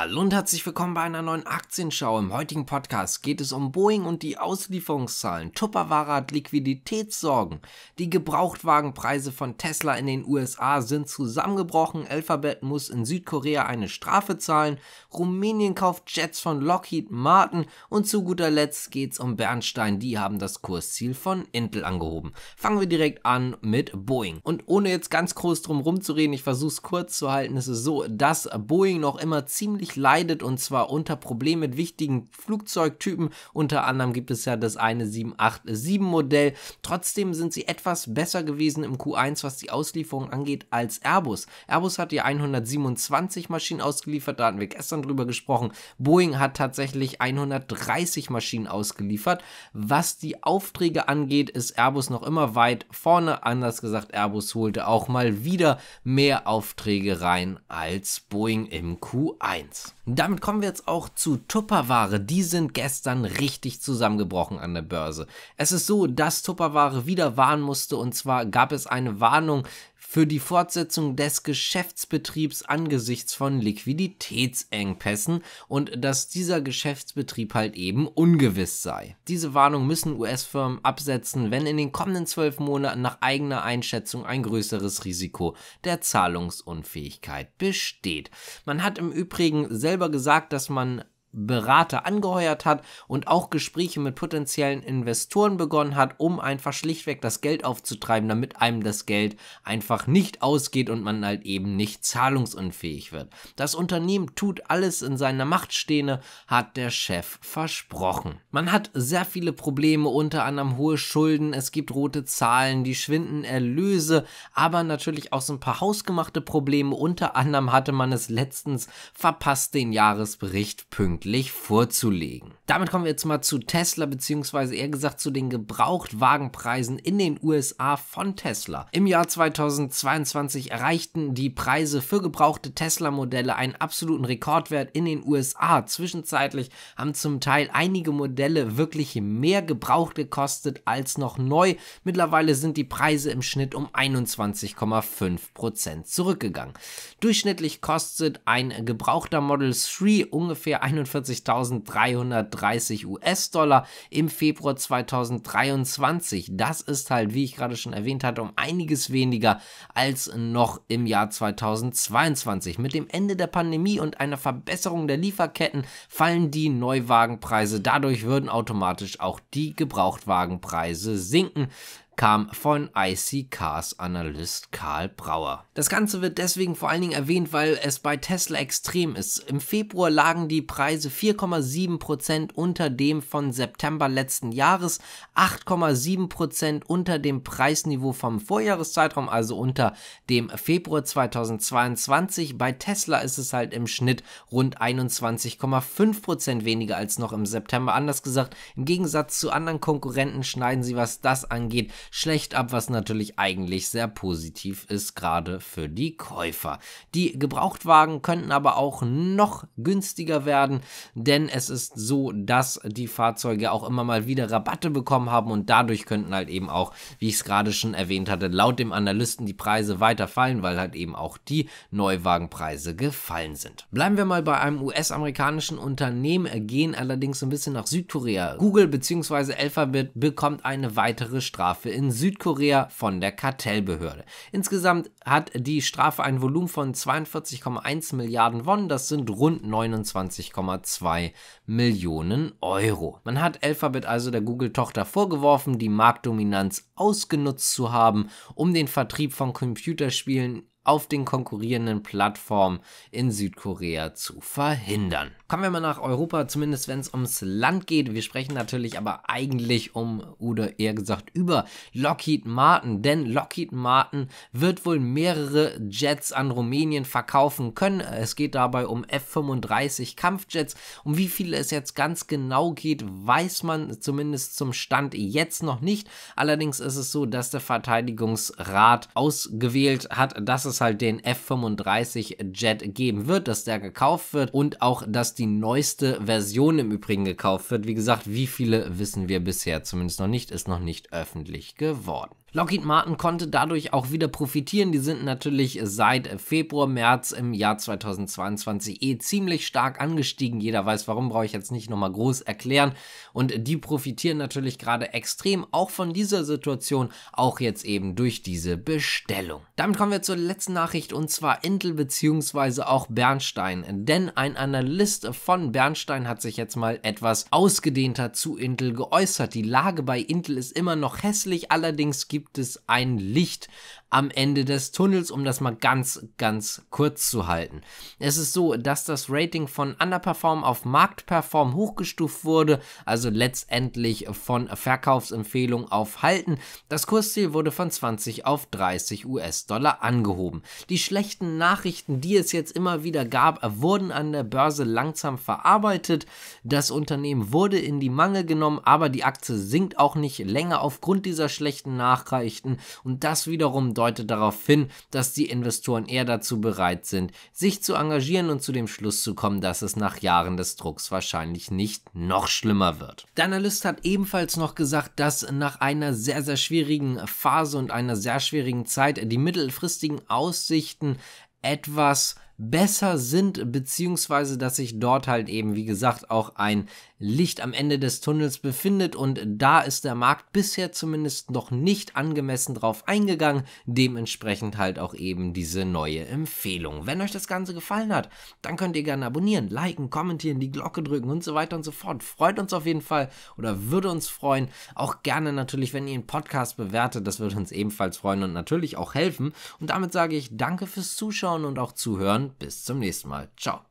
Hallo und herzlich willkommen bei einer neuen Aktienschau. Im heutigen Podcast geht es um Boeing und die Auslieferungszahlen. Tupperware hat Liquiditätssorgen. Die Gebrauchtwagenpreise von Tesla in den USA sind zusammengebrochen. Alphabet muss in Südkorea eine Strafe zahlen. Rumänien kauft Jets von Lockheed Martin. Und zu guter Letzt geht es um Bernstein. Die haben das Kursziel von Intel angehoben. Fangen wir direkt an mit Boeing. Und ohne jetzt ganz groß drum rumzureden, ich versuche es kurz zu halten, ist es so, dass Boeing noch immer ziemlich richtig leidet und zwar unter Problemen mit wichtigen Flugzeugtypen. Unter anderem gibt es ja das eine 787 Modell. Trotzdem sind sie etwas besser gewesen im Q1, was die Auslieferung angeht, als Airbus. Airbus hat ja 127 Maschinen ausgeliefert, da hatten wir gestern drüber gesprochen. Boeing hat tatsächlich 130 Maschinen ausgeliefert. Was die Aufträge angeht, ist Airbus noch immer weit vorne. Anders gesagt, Airbus holte auch mal wieder mehr Aufträge rein als Boeing im Q1. Netz. Damit kommen wir jetzt auch zu Tupperware. Die sind gestern richtig zusammengebrochen an der Börse. Es ist so, dass Tupperware wieder warnen musste und zwar gab es eine Warnung für die Fortsetzung des Geschäftsbetriebs angesichts von Liquiditätsengpässen und dass dieser Geschäftsbetrieb halt eben ungewiss sei. Diese Warnung müssen US-Firmen absetzen, wenn in den kommenden zwölf Monaten nach eigener Einschätzung ein größeres Risiko der Zahlungsunfähigkeit besteht. Man hat im Übrigen selber gesagt, dass man Berater angeheuert hat und auch Gespräche mit potenziellen Investoren begonnen hat, um einfach schlichtweg das Geld aufzutreiben, damit einem das Geld einfach nicht ausgeht und man halt eben nicht zahlungsunfähig wird. Das Unternehmen tut alles in seiner Macht stehende, hat der Chef versprochen. Man hat sehr viele Probleme, unter anderem hohe Schulden, es gibt rote Zahlen, die schwinden Erlöse, aber natürlich auch so ein paar hausgemachte Probleme. Unter anderem hatte man es letztens verpasst, den Jahresbericht pünktlich ordentlich vorzulegen. Damit kommen wir jetzt mal zu Tesla, beziehungsweise eher gesagt zu den Gebrauchtwagenpreisen in den USA von Tesla. Im Jahr 2022 erreichten die Preise für gebrauchte Tesla-Modelle einen absoluten Rekordwert in den USA. Zwischenzeitlich haben zum Teil einige Modelle wirklich mehr gebraucht gekostet als noch neu. Mittlerweile sind die Preise im Schnitt um 21,5% zurückgegangen. Durchschnittlich kostet ein gebrauchter Model 3 ungefähr 41 48.330 US-Dollar im Februar 2023. Das ist halt, wie ich gerade schon erwähnt hatte, um einiges weniger als noch im Jahr 2022. Mit dem Ende der Pandemie und einer Verbesserung der Lieferketten fallen die Neuwagenpreise. Dadurch würden automatisch auch die Gebrauchtwagenpreise sinken kam von IC Cars Analyst Karl Brauer. Das Ganze wird deswegen vor allen Dingen erwähnt, weil es bei Tesla extrem ist. Im Februar lagen die Preise 4,7% unter dem von September letzten Jahres, 8,7% unter dem Preisniveau vom Vorjahreszeitraum, also unter dem Februar 2022. Bei Tesla ist es halt im Schnitt rund 21,5% weniger als noch im September. Anders gesagt, im Gegensatz zu anderen Konkurrenten schneiden sie, was das angeht, schlecht ab, was natürlich eigentlich sehr positiv ist, gerade für die Käufer. Die Gebrauchtwagen könnten aber auch noch günstiger werden, denn es ist so, dass die Fahrzeuge auch immer mal wieder Rabatte bekommen haben und dadurch könnten halt eben auch, wie ich es gerade schon erwähnt hatte, laut dem Analysten die Preise weiter fallen, weil halt eben auch die Neuwagenpreise gefallen sind. Bleiben wir mal bei einem US-amerikanischen Unternehmen, gehen allerdings ein bisschen nach Südkorea. Google bzw. Alphabet bekommt eine weitere Strafe in Südkorea von der Kartellbehörde. Insgesamt hat die Strafe ein Volumen von 42,1 Milliarden Won, das sind rund 29,2 Millionen Euro. Man hat Alphabet also der Google-Tochter vorgeworfen, die Marktdominanz ausgenutzt zu haben, um den Vertrieb von Computerspielen auf den konkurrierenden Plattformen in Südkorea zu verhindern. Kommen wir mal nach Europa, zumindest wenn es ums Land geht. Wir sprechen natürlich aber eigentlich um oder eher gesagt über Lockheed Martin, denn Lockheed Martin wird wohl mehrere Jets an Rumänien verkaufen können. Es geht dabei um F-35 Kampfjets. Um wie viele es jetzt ganz genau geht, weiß man zumindest zum Stand jetzt noch nicht. Allerdings ist es so, dass der Verteidigungsrat ausgewählt hat, dass es es halt den F-35 Jet geben wird, dass der gekauft wird und auch, dass die neueste Version im Übrigen gekauft wird. Wie gesagt, wie viele wissen wir bisher zumindest noch nicht, ist noch nicht öffentlich geworden. Lockheed Martin konnte dadurch auch wieder profitieren. Die sind natürlich seit Februar, März im Jahr 2022 eh ziemlich stark angestiegen. Jeder weiß, warum brauche ich jetzt nicht nochmal groß erklären. Und die profitieren natürlich gerade extrem auch von dieser Situation, auch jetzt eben durch diese Bestellung. Damit kommen wir zur letzten Nachricht und zwar Intel bzw. auch Bernstein. Denn ein Analyst von Bernstein hat sich jetzt mal etwas ausgedehnter zu Intel geäußert. Die Lage bei Intel ist immer noch hässlich, allerdings gibt gibt es ein Licht, am Ende des Tunnels, um das mal ganz, ganz kurz zu halten. Es ist so, dass das Rating von Underperform auf Marktperform hochgestuft wurde, also letztendlich von Verkaufsempfehlung auf Halten. Das Kursziel wurde von 20 auf 30 US-Dollar angehoben. Die schlechten Nachrichten, die es jetzt immer wieder gab, wurden an der Börse langsam verarbeitet. Das Unternehmen wurde in die Mangel genommen, aber die Aktie sinkt auch nicht länger aufgrund dieser schlechten Nachrichten und das wiederum deutet darauf hin, dass die Investoren eher dazu bereit sind, sich zu engagieren und zu dem Schluss zu kommen, dass es nach Jahren des Drucks wahrscheinlich nicht noch schlimmer wird. Der Analyst hat ebenfalls noch gesagt, dass nach einer sehr, sehr schwierigen Phase und einer sehr schwierigen Zeit die mittelfristigen Aussichten etwas besser sind, beziehungsweise dass sich dort halt eben, wie gesagt, auch ein Licht am Ende des Tunnels befindet und da ist der Markt bisher zumindest noch nicht angemessen drauf eingegangen, dementsprechend halt auch eben diese neue Empfehlung. Wenn euch das Ganze gefallen hat, dann könnt ihr gerne abonnieren, liken, kommentieren, die Glocke drücken und so weiter und so fort. Freut uns auf jeden Fall oder würde uns freuen. Auch gerne natürlich, wenn ihr einen Podcast bewertet, das würde uns ebenfalls freuen und natürlich auch helfen. Und damit sage ich danke fürs Zuschauen und auch Zuhören. Bis zum nächsten Mal. Ciao.